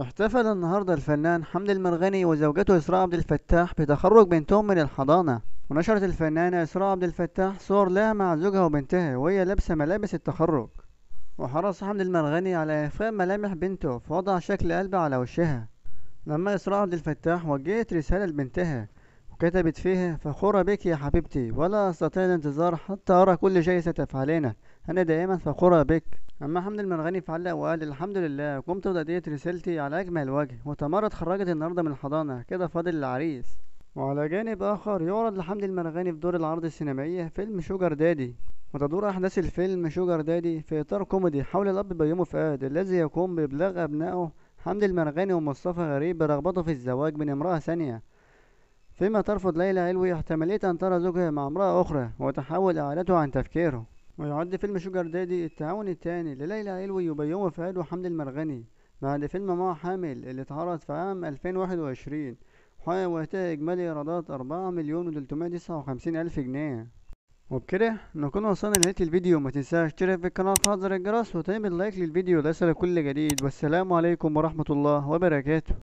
احتفل النهاردة الفنان حمد المرغني وزوجته إسراء عبد الفتاح بتخرج بنتهم من الحضانة ونشرت الفنانة إسراء عبد الفتاح صور لها مع زوجها وبنتها وهي لابسة ملابس التخرج وحرص حمد المرغني على إخفاء ملامح بنته فوضع شكل قلب على وشها لما إسراء عبد الفتاح وجهت رسالة لبنتها كتبت فيها فخورة بك يا حبيبتي ولا أستطيع الانتظار حتى أرى كل شيء ستفعلينه أنا دائما فخورة بك أما حمد المرغني فعلق وقال الحمد لله قمت بتأدية رسالتي على أجمل وجه وتمرة خرجت النهاردة من الحضانة كده فاضل العريس وعلى جانب آخر يعرض لحمد المرغني في دور العرض السينمائية فيلم شوجر دادي وتدور أحداث الفيلم شوجر دادي في إطار كوميدي حول الأب بيومه فؤاد الذي يقوم بإبلاغ أبنائه حمد المرغني ومصطفى غريب برغبته في الزواج من امرأة ثانية فيما ترفض ليلى علوي احتمالية أن ترى زوجها مع امرأة أخرى وتحول إعادته عن تفكيره ويعد فيلم شوجر دادي التعاون الثاني لليلى علوي يبينه فؤاد وحمد المرغني بعد فيلم مع حامل اللي اتعرض في عام 2021 وحقق وقتها إجمالي إيرادات أربعة مليون وتلتمية تسعة وخمسين ألف جنيه وبكده نكون وصلنا لنهاية الفيديو ما تنساش تشترك في القناة وتحضر الجرس وتعمل لايك للفيديو ليصلك كل جديد والسلام عليكم ورحمة الله وبركاته